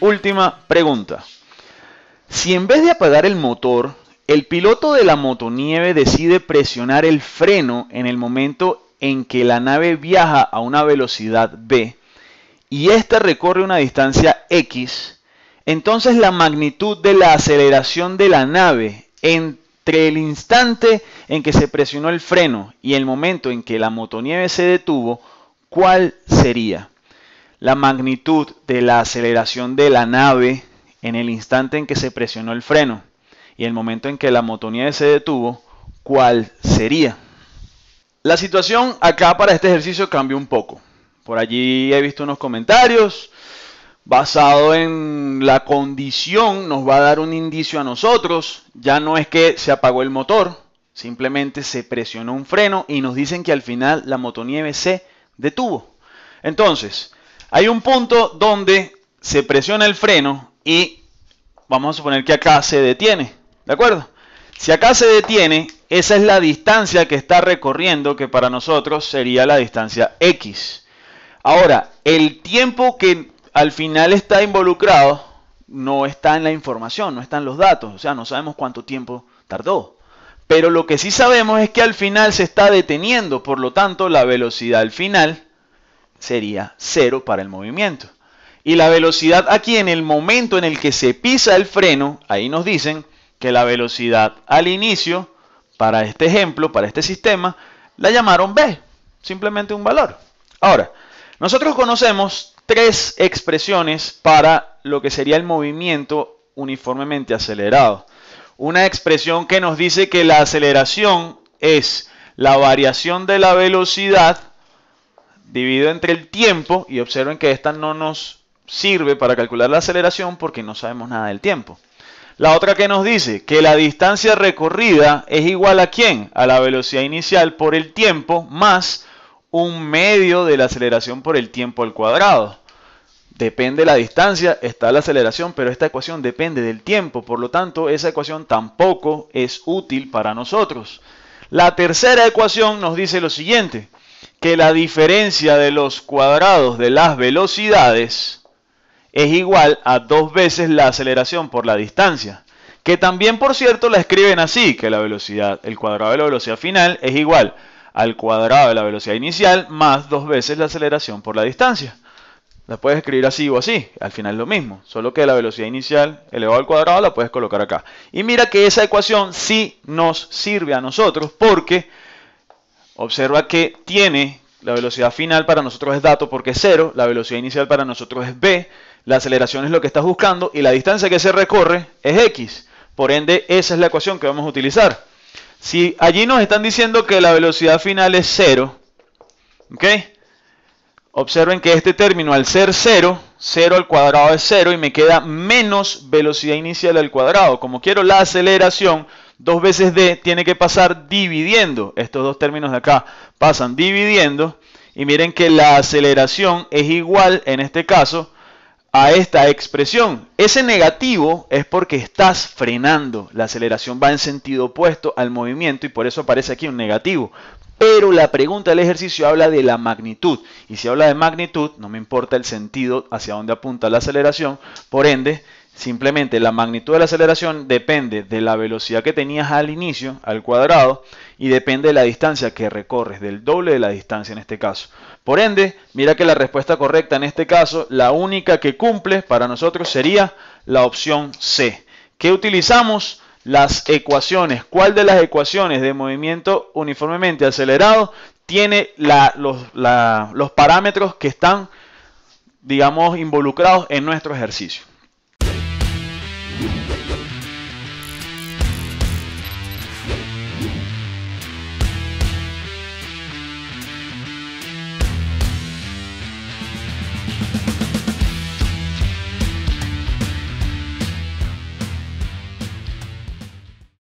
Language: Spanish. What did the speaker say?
Última pregunta. Si en vez de apagar el motor, el piloto de la motonieve decide presionar el freno en el momento en que la nave viaja a una velocidad b y ésta recorre una distancia x, entonces la magnitud de la aceleración de la nave entre el instante en que se presionó el freno y el momento en que la motonieve se detuvo, ¿cuál sería? la magnitud de la aceleración de la nave en el instante en que se presionó el freno y el momento en que la motonieve se detuvo, ¿cuál sería? La situación acá para este ejercicio cambia un poco. Por allí he visto unos comentarios. Basado en la condición nos va a dar un indicio a nosotros. Ya no es que se apagó el motor, simplemente se presionó un freno y nos dicen que al final la motonieve se detuvo. Entonces, hay un punto donde se presiona el freno y vamos a suponer que acá se detiene. ¿De acuerdo? Si acá se detiene, esa es la distancia que está recorriendo, que para nosotros sería la distancia X. Ahora, el tiempo que al final está involucrado no está en la información, no están los datos, o sea, no sabemos cuánto tiempo tardó. Pero lo que sí sabemos es que al final se está deteniendo, por lo tanto, la velocidad al final sería cero para el movimiento. Y la velocidad aquí, en el momento en el que se pisa el freno, ahí nos dicen que la velocidad al inicio, para este ejemplo, para este sistema, la llamaron B, simplemente un valor. Ahora, nosotros conocemos tres expresiones para lo que sería el movimiento uniformemente acelerado. Una expresión que nos dice que la aceleración es la variación de la velocidad divido entre el tiempo y observen que esta no nos sirve para calcular la aceleración porque no sabemos nada del tiempo. La otra que nos dice que la distancia recorrida es igual a quién? A la velocidad inicial por el tiempo más un medio de la aceleración por el tiempo al cuadrado. Depende la distancia, está la aceleración, pero esta ecuación depende del tiempo, por lo tanto esa ecuación tampoco es útil para nosotros. La tercera ecuación nos dice lo siguiente, que la diferencia de los cuadrados de las velocidades es igual a dos veces la aceleración por la distancia. Que también, por cierto, la escriben así, que la velocidad, el cuadrado de la velocidad final es igual al cuadrado de la velocidad inicial más dos veces la aceleración por la distancia. La puedes escribir así o así, al final lo mismo, solo que la velocidad inicial elevado al cuadrado la puedes colocar acá. Y mira que esa ecuación sí nos sirve a nosotros porque Observa que tiene la velocidad final para nosotros es dato porque es 0, la velocidad inicial para nosotros es b, la aceleración es lo que estás buscando y la distancia que se recorre es x. Por ende, esa es la ecuación que vamos a utilizar. Si allí nos están diciendo que la velocidad final es 0, Observen que este término al ser 0 0 al cuadrado es 0 y me queda menos velocidad inicial al cuadrado. Como quiero la aceleración, dos veces d tiene que pasar dividiendo. Estos dos términos de acá pasan dividiendo. Y miren que la aceleración es igual, en este caso, a esta expresión. Ese negativo es porque estás frenando. La aceleración va en sentido opuesto al movimiento y por eso aparece aquí un negativo. Pero la pregunta del ejercicio habla de la magnitud. Y si habla de magnitud, no me importa el sentido hacia dónde apunta la aceleración. Por ende, simplemente la magnitud de la aceleración depende de la velocidad que tenías al inicio, al cuadrado, y depende de la distancia que recorres, del doble de la distancia en este caso. Por ende, mira que la respuesta correcta en este caso, la única que cumple para nosotros sería la opción C. ¿Qué utilizamos? las ecuaciones. ¿Cuál de las ecuaciones de movimiento uniformemente acelerado tiene los, los parámetros que están, digamos, involucrados en nuestro ejercicio?